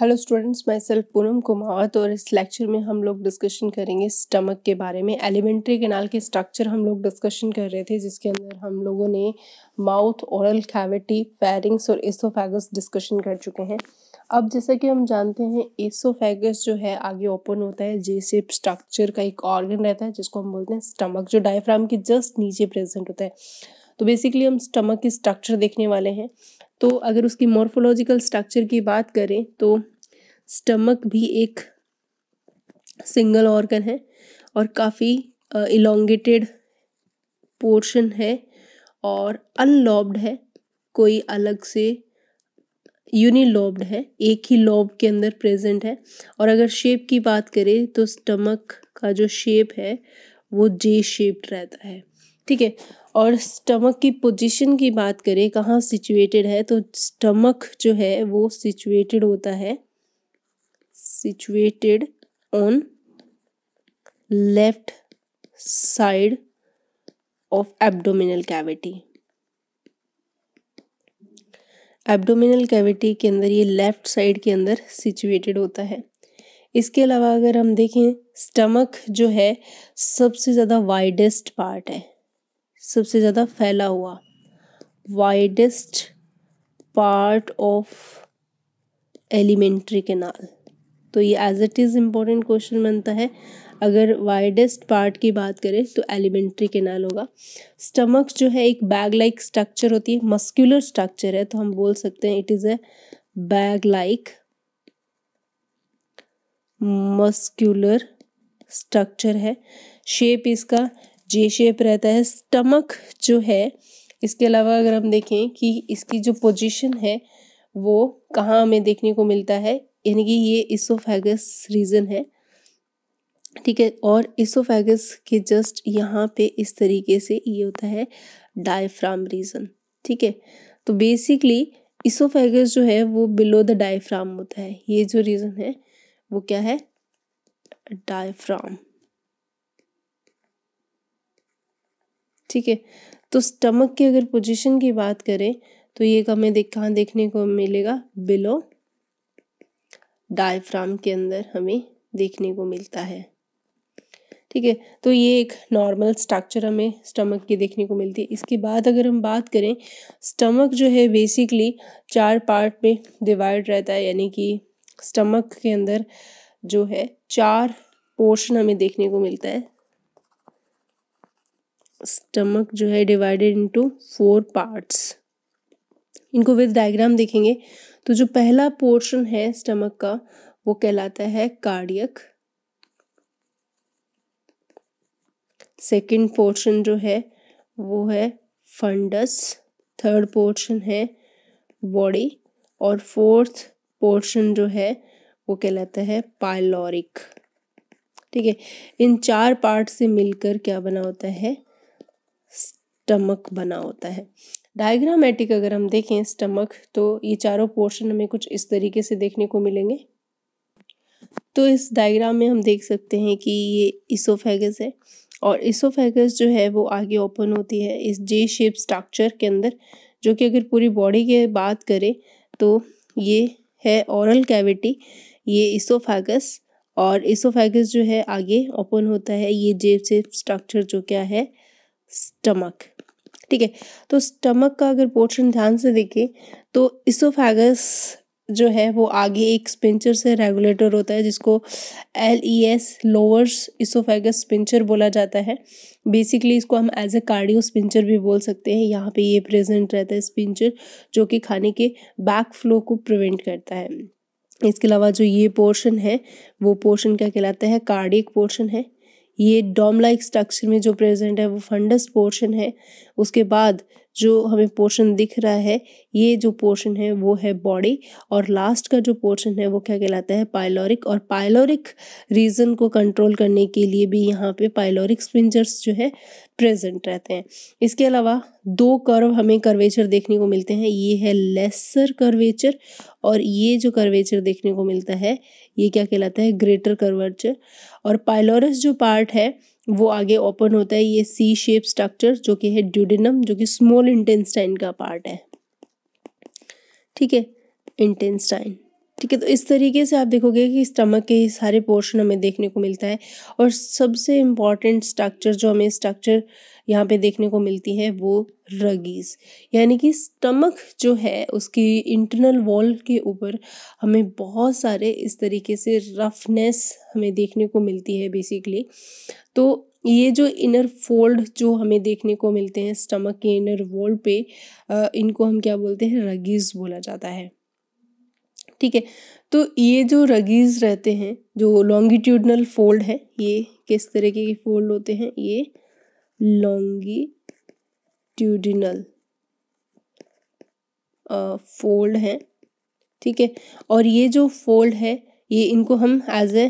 hello students मैं self Poonam Kumawat और इस लेक्चर में हम लोग डिस्कशन करेंगे स्टमक के बारे में एलिमेंट्री केनाल के स्ट्रक्चर हम लोग डिस्कशन कर रहे थे जिसके अंदर हम लोगों ने माउथ ओरल कैविटी पैरिंग्स और एसोफेगस डिस्कशन कर चुके हैं अब जैसा कि हम जानते हैं एसोफेगस जो है आगे ओपन होता है जे स्ट्रक्चर का एक ऑर्गन रहता है जिसको हम बोलते हैं स्टमक जो डायफ्राम के जस्ट नीचे प्रेजेंट होता है तो बेसिकली हम स्टमक की स्ट्रक्चर देखने वाले हैं तो अगर उसकी मॉर्फोलॉजिकल स्ट्रक्चर की बात करें तो स्टमक भी एक सिंगल ऑर्गन है और काफ़ी इलोंगेटेड पोर्शन है और अनलॉब्ड है कोई अलग से यूनिलॉब्ड है एक ही लॉब के अंदर प्रेजेंट है और अगर शेप की बात करें तो स्टमक का जो शेप है वो जे शेप्ड रहता है ठीक है और स्टमक की पोजीशन की बात करें कहाँ सिचुएटेड है तो स्टमक जो है वो सिचुएटेड होता है situated on left side of abdominal cavity abdominal cavity के अंदर ये लेफ्ट साइड के अंदर सिचुएटेड होता है इसके अलावा अगर हम देखें स्टमक जो है सबसे ज़्यादा वाइडेस्ट पार्ट है सबसे ज़्यादा फैला हुआ widest part of alimentary canal तो ये as it is important question बनता है अगर वाइडेस्ट पार्ट की बात करें तो एलिमेंट्री केनाल होगा स्टमक जो है एक बैग लाइक स्ट्रक्चर होती है मस्क्यूलर स्ट्रक्चर है तो हम बोल सकते हैं it is a bag like muscular structure है शेप इसका जे शेप रहता है स्टमक जो है इसके अलावा अगर हम देखें कि इसकी जो पोजीशन है वो कहाँ हमें देखने को मिलता है यानी कि ये इसोफेगस रीजन है ठीक है और इसोफेगस के जस्ट यहाँ पे इस तरीके से ये होता है डायफ्राम रीजन ठीक है तो बेसिकली इसोफेगस जो है वो बिलो द डायफ्राम होता है ये जो रीजन है वो क्या है डायफ्राम ठीक है तो स्टमक की अगर पोजीशन की बात करें तो ये हमें देख कहाँ देखने को मिलेगा बिलो डायफ्राम के अंदर हमें देखने को मिलता है ठीक है तो ये एक नॉर्मल स्ट्रक्चर हमें स्टमक की देखने को मिलती है इसके बाद अगर हम बात करें स्टमक जो है बेसिकली चार पार्ट में डिवाइड रहता है यानी कि स्टमक के अंदर जो है चार पोर्शन हमें देखने को मिलता है स्टमक जो है डिवाइडेड इनटू फोर पार्ट्स इनको विद डायग्राम देखेंगे तो जो पहला पोर्शन है स्टमक का वो कहलाता है कार्डियक सेकंड पोर्शन जो है वो है फंडस थर्ड पोर्शन है बॉडी और फोर्थ पोर्शन जो है वो कहलाता है पाइलोरिक ठीक है इन चार पार्ट से मिलकर क्या बना होता है स्टमक बना होता है डायग्रामेटिक अगर हम देखें स्टमक तो ये चारों पोर्शन हमें कुछ इस तरीके से देखने को मिलेंगे तो इस डायग्राम में हम देख सकते हैं कि ये इसोफेगस है और इसोफेगस जो है वो आगे ओपन होती है इस जे शेप स्ट्रक्चर के अंदर जो कि अगर पूरी बॉडी की बात करें तो ये है औरल कैविटी ये इसोफेगस और इसोफेगस जो है आगे ओपन होता है ये जे शेप स्ट्रक्चर जो क्या है स्टमक ठीक है तो स्टमक का अगर पोर्शन ध्यान से देखें तो इसोफेगस जो है वो आगे एक स्पिंचर से रेगुलेटर होता है जिसको L E S lowers oesophagus sphincter बोला जाता है बेसिकली इसको हम एज ए कार्डियो स्पिंचर भी बोल सकते हैं यहाँ पे ये प्रेजेंट रहता है स्पिंचर जो कि खाने के बैक फ्लो को प्रिवेंट करता है इसके अलावा जो ये पोर्शन है वो पोर्शन क्या कहलाता है कार्डिक पोर्शन है ये डॉम लाइक स्ट्रक्चर में जो प्रेजेंट है वो फंडस पोर्शन है उसके बाद जो हमें पोर्शन दिख रहा है ये जो पोर्शन है वो है बॉडी और लास्ट का जो पोर्शन है वो क्या कहलाता है पायलोरिक और पायलोरिक रीजन को कंट्रोल करने के लिए भी यहाँ पे पायलोरिक स्प्रिंजर्स जो है प्रेजेंट रहते हैं इसके अलावा दो कर्व हमें कर्वेचर देखने को मिलते हैं ये है लेसर कर्वेचर और ये जो कर्वेचर देखने को मिलता है ये क्या कहलाता है ग्रेटर कर्वेचर और पाइलोरस जो पार्ट है वो आगे ओपन होता है ये सी शेप स्ट्रक्चर जो कि है ड्यूडिनम जो कि स्मॉल इंटेंसटाइन का पार्ट है ठीक है इंटेंस्टाइन ठीक है तो इस तरीके से आप देखोगे कि स्टमक के ही सारे पोर्शन हमें देखने को मिलता है और सबसे इम्पॉर्टेंट स्ट्रक्चर जो हमें स्ट्रक्चर यहाँ पे देखने को मिलती है वो रगीज यानी कि स्टमक जो है उसकी इंटरनल वॉल के ऊपर हमें बहुत सारे इस तरीके से रफनेस हमें देखने को मिलती है बेसिकली तो ये जो इनर फोल्ड जो हमें देखने को मिलते हैं स्टमक के इनर वॉल पे इनको हम क्या बोलते हैं रगीज बोला जाता है ठीक है तो ये जो रगीज़ रहते हैं जो लॉन्गिट्यूडनल फोल्ड है ये किस तरीके के फोल्ड होते हैं ये लॉन्गिट्यूडिनल फोल्ड है ठीक है और ये जो फोल्ड है ये इनको हम एज ए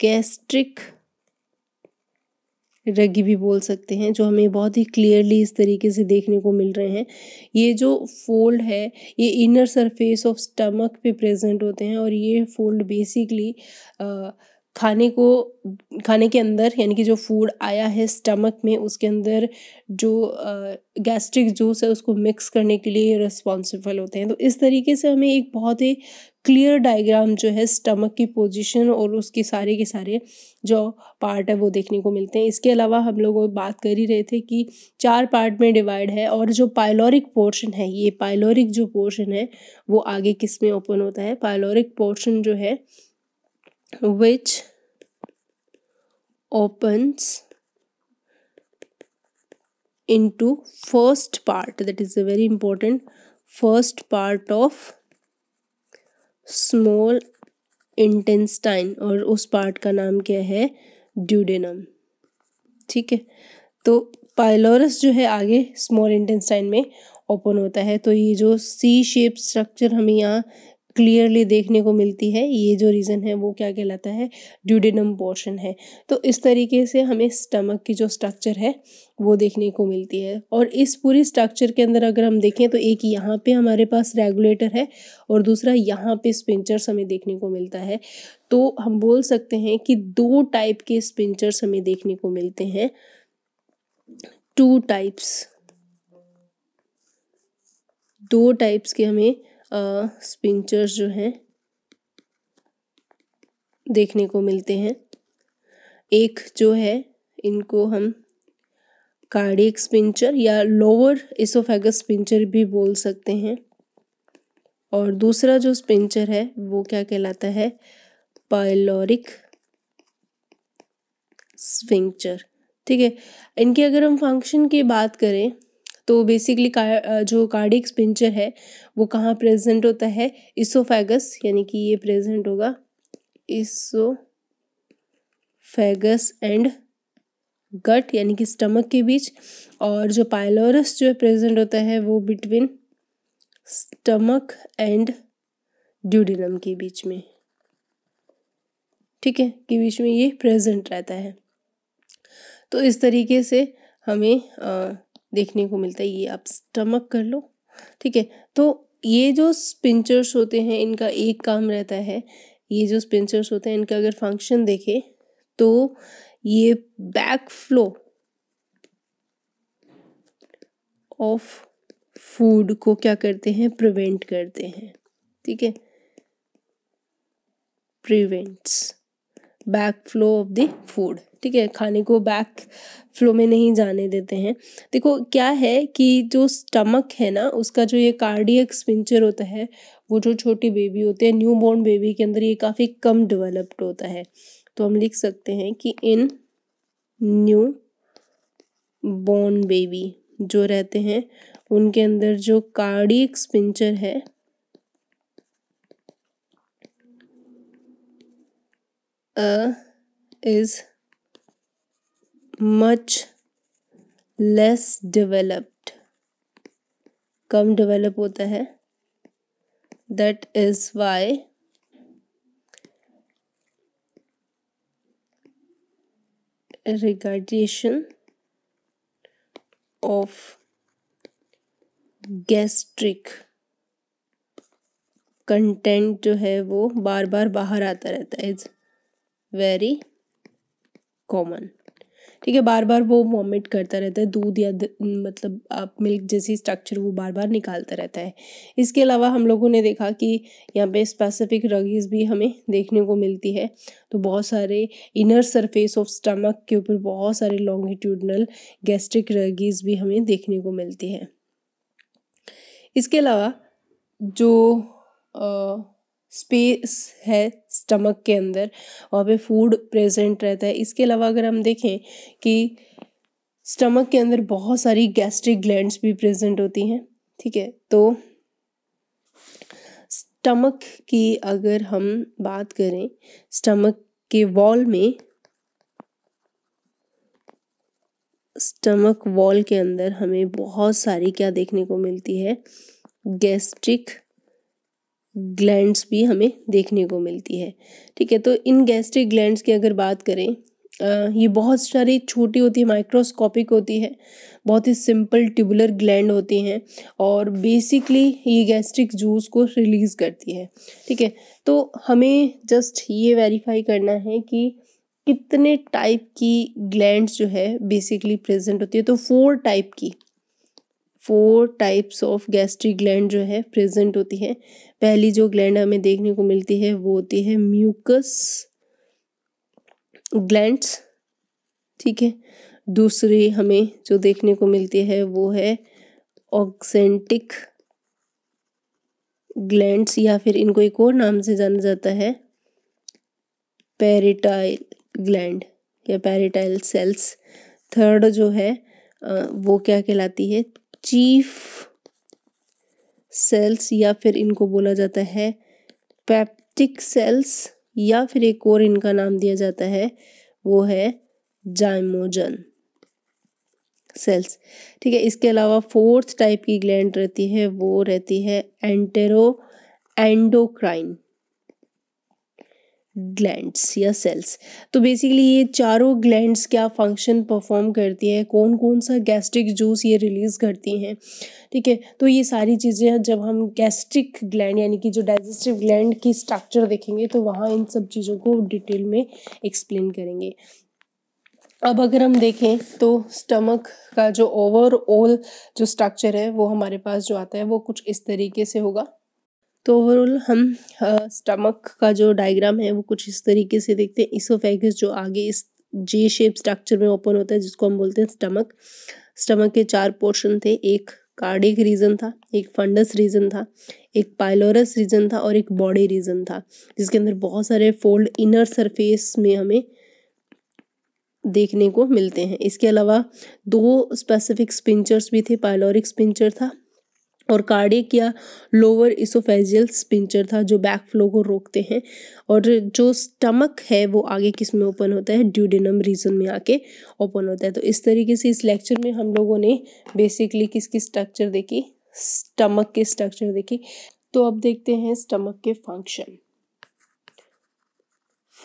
गैस्ट्रिक रगी भी बोल सकते हैं जो हमें बहुत ही क्लियरली इस तरीके से देखने को मिल रहे हैं ये जो फोल्ड है ये इनर सरफेस ऑफ स्टमक पे प्रेजेंट होते हैं और ये फोल्ड बेसिकली खाने को खाने के अंदर यानी कि जो फूड आया है स्टमक में उसके अंदर जो गैस्ट्रिक जूस है उसको मिक्स करने के लिए रिस्पॉन्सिबल होते हैं तो इस तरीके से हमें एक बहुत ही क्लियर डायग्राम जो है स्टमक की पोजीशन और उसके सारे के सारे जो पार्ट है वो देखने को मिलते हैं इसके अलावा हम लोग बात कर ही रहे थे कि चार पार्ट में डिवाइड है और जो पायलोरिक पोर्शन है ये पायलोरिक जो पोर्शन है वो आगे किस में ओपन होता है पायलोरिक पोर्शन जो है which opens into first part that is a very important first part of small intestine और उस पार्ट का नाम क्या है ड्यूडेनम ठीक है तो पाइलोरस जो है आगे स्मॉल इंटेंसटाइन में ओपन होता है तो ये जो सी शेप स्ट्रक्चर हमें यहाँ क्लियरली देखने को मिलती है ये जो रीज़न है वो क्या कहलाता है ड्यूडेनम पोर्शन है तो इस तरीके से हमें स्टमक की जो स्ट्रक्चर है वो देखने को मिलती है और इस पूरी स्ट्रक्चर के अंदर अगर हम देखें तो एक यहाँ पे हमारे पास रेगुलेटर है और दूसरा यहाँ पे स्पिंचर्स हमें देखने को मिलता है तो हम बोल सकते हैं कि दो टाइप के स्पिंचर्स हमें देखने को मिलते हैं टू टाइप्स दो टाइप्स के हमें स्पिंचर्स जो हैं देखने को मिलते हैं एक जो है इनको हम कार्डिक स्पिंचर या लोअर इसोफेगस स्पिंचर भी बोल सकते हैं और दूसरा जो स्पिंचर है वो क्या कहलाता है पायलोरिक स्पिंचर ठीक है इनके अगर हम फंक्शन की बात करें तो बेसिकली का, जो कार्डिक स्पिंचर है वो कहाँ प्रेजेंट होता है इसोफेगस यानी कि ये प्रेजेंट होगा इसोफेगस एंड गट यानी कि स्टमक के बीच और जो पाइलोरस जो प्रेजेंट होता है वो बिटवीन स्टमक एंड ड्यूडिनम के बीच में ठीक है के बीच में ये प्रेजेंट रहता है तो इस तरीके से हमें देखने को मिलता है ये आप स्टमक कर लो ठीक है तो ये जो स्पिंचर्स होते हैं इनका एक काम रहता है ये जो स्पिंचर्स होते हैं इनका अगर फंक्शन देखें तो ये बैक फ्लो ऑफ फूड को क्या करते हैं प्रिवेंट करते हैं ठीक है prevents back flow of the food ठीक है खाने को बैक फ्लो में नहीं जाने देते हैं देखो क्या है कि जो स्टमक है ना उसका जो ये कार्डियक स्पिंचर होता है वो जो छोटी बेबी होते हैं न्यू बॉर्न बेबी के अंदर ये काफ़ी कम डेवलप्ड होता है तो हम लिख सकते हैं कि इन न्यू बॉर्न बेबी जो रहते हैं उनके अंदर जो कार्डियक स्पिंचर है uh is much less developed कम डेवलप होता है that is why regurgitation of gastric content जो है वो बार बार बाहर आता रहता है इज वेरी कॉमन ठीक है बार बार वो वॉमिट करता रहता है दूध या मतलब आप मिल्क जैसी स्ट्रक्चर वो बार बार निकालता रहता है इसके अलावा हम लोगों ने देखा कि यहाँ पे स्पेसिफिक रगीज़ भी हमें देखने को मिलती है तो बहुत सारे इनर सरफेस ऑफ स्टमक के ऊपर बहुत सारे लॉन्गिट्यूडनल गैस्ट्रिक रगीज़ भी हमें देखने को मिलती है इसके अलावा जो आ, स्पेस है स्टमक के अंदर वहाँ पे फूड प्रेजेंट रहता है इसके अलावा अगर हम देखें कि स्टमक के अंदर बहुत सारी गैस्ट्रिक ग्लैंड्स भी प्रेजेंट होती हैं ठीक है तो स्टमक की अगर हम बात करें स्टमक के वॉल में स्टमक वॉल के अंदर हमें बहुत सारी क्या देखने को मिलती है गैस्ट्रिक ग्लैंड्स भी हमें देखने को मिलती है ठीक है तो इन गैस्ट्रिक ग्लैंड्स की अगर बात करें आ, ये बहुत सारी छोटी होती है माइक्रोस्कोपिक होती है बहुत ही सिंपल ट्यूबुलर ग्लैंड होती हैं और बेसिकली ये गैस्ट्रिक जूस को रिलीज़ करती है ठीक है तो हमें जस्ट ये वेरीफाई करना है कि कितने टाइप की ग्लैंड्स जो है बेसिकली प्रेजेंट होती है तो फोर टाइप की four types of gastric gland जो है प्रेजेंट होती है पहली जो ग्लैंड हमें देखने को मिलती है वो होती है म्यूकस ग्लैंड्स ठीक है दूसरी हमें जो देखने को मिलती है वो है ऑक्सेंटिक ग्लैंड्स या फिर इनको एक और नाम से जाना जाता है पेरिटाइल ग्लैंड या पेरिटाइल सेल्स थर्ड जो है वो क्या कहलाती है चीफ सेल्स या फिर इनको बोला जाता है पैप्टिक सेल्स या फिर एक और इनका नाम दिया जाता है वो है जाइमोजन सेल्स ठीक है इसके अलावा फोर्थ टाइप की ग्लैंड रहती है वो रहती है एंटेरो एंडोक्राइन ग्लैंड्स या सेल्स तो बेसिकली ये चारों ग्लैंड्स क्या फंक्शन परफॉर्म करती है कौन कौन सा गैस्ट्रिक जूस ये रिलीज़ करती हैं ठीक है तो ये सारी चीज़ें जब हम गैस्ट्रिक ग्लैंड यानी कि जो डाइजेस्टिव ग्लैंड की स्ट्रक्चर देखेंगे तो वहाँ इन सब चीज़ों को डिटेल में एक्सप्लेन करेंगे अब अगर हम देखें तो स्टमक का जो ओवरऑल जो स्ट्रक्चर है वो हमारे पास जो आता है वो कुछ इस तरीके से होगा तो ओवरऑल हम स्टमक का जो डायग्राम है वो कुछ इस तरीके से देखते हैं इसोफेगस जो आगे इस जे शेप स्ट्रक्चर में ओपन होता है जिसको हम बोलते हैं स्टमक स्टमक के चार पोर्शन थे एक कार्डिक रीजन था एक फंडस रीजन था एक पाइलोरस रीजन था और एक बॉडी रीजन था जिसके अंदर बहुत सारे फोल्ड इनर सरफेस में हमें देखने को मिलते हैं इसके अलावा दो स्पेसिफिक स्पिंचर्स भी थे पाइलोरिक स्पिंचर था और कार्डिक या लोअर इसोफेजियल स्पिंचर था जो बैक फ्लो को रोकते हैं और जो स्टमक है वो आगे किस में ओपन होता है ड्यूडिनम रीजन में आके ओपन होता है तो इस तरीके से इस लेक्चर में हम लोगों ने बेसिकली किसकी स्ट्रक्चर देखी स्टमक के स्ट्रक्चर देखी तो अब देखते हैं स्टमक के function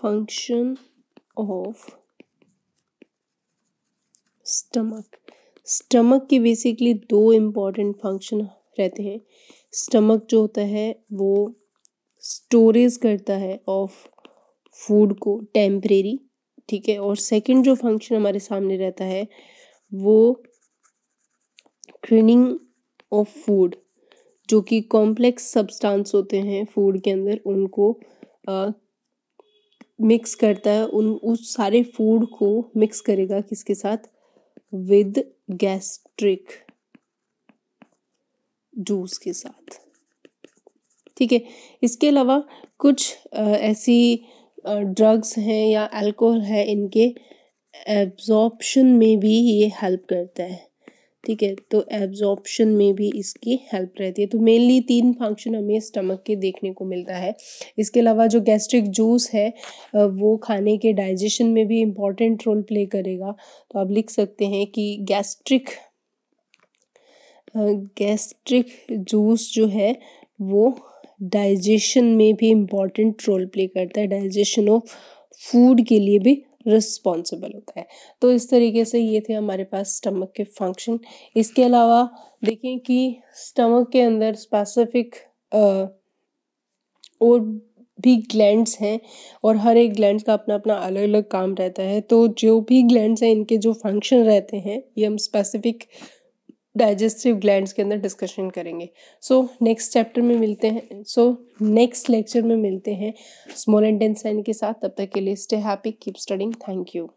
function of stomach stomach के बेसिकली दो इम्पॉर्टेंट फंक्शन रहते हैं स्टमक जो होता है वो स्टोरेज करता है ऑफ फूड को टेम्परेरी ठीक है और सेकंड जो फंक्शन हमारे सामने रहता है वो क्रीनिंग ऑफ फूड जो कि कॉम्प्लेक्स सब्सटेंस होते हैं फूड के अंदर उनको आ, मिक्स करता है उन उस सारे फूड को मिक्स करेगा किसके साथ विद गैस्ट्रिक जूस के साथ ठीक है इसके अलावा कुछ ऐसी ड्रग्स हैं या अल्कोहल है इनके एब्जॉर्प्शन में भी ये हेल्प करता है ठीक है तो एब्जॉर्प्शन में भी इसकी हेल्प रहती है तो मेनली तीन फंक्शन हमें स्टमक के देखने को मिलता है इसके अलावा जो गैस्ट्रिक जूस है वो खाने के डाइजेशन में भी इम्पॉर्टेंट रोल प्ले करेगा तो आप लिख सकते हैं कि गैस्ट्रिक गैस्ट्रिक जूस जो है वो डाइजेशन में भी इम्पॉर्टेंट रोल प्ले करता है डाइजेशन ऑफ फूड के लिए भी रिस्पॉन्सिबल होता है तो इस तरीके से ये थे हमारे पास स्टमक के फंक्शन इसके अलावा देखें कि स्टमक के अंदर स्पेसिफिक और भी ग्लैंड्स हैं और हर एक ग्लैंड का अपना अपना अलग अलग काम रहता है तो जो भी ग्लैंड्स हैं इनके जो फंक्शन रहते हैं ये हम स्पेसिफिक डाइजेस्टिव ग्लैंड्स के अंदर डिस्कशन करेंगे सो नेक्स्ट चैप्टर में मिलते हैं सो नेक्स्ट लेक्चर में मिलते हैं स्मॉल एंड डेंस के साथ तब तक के लिए stay happy keep studying thank you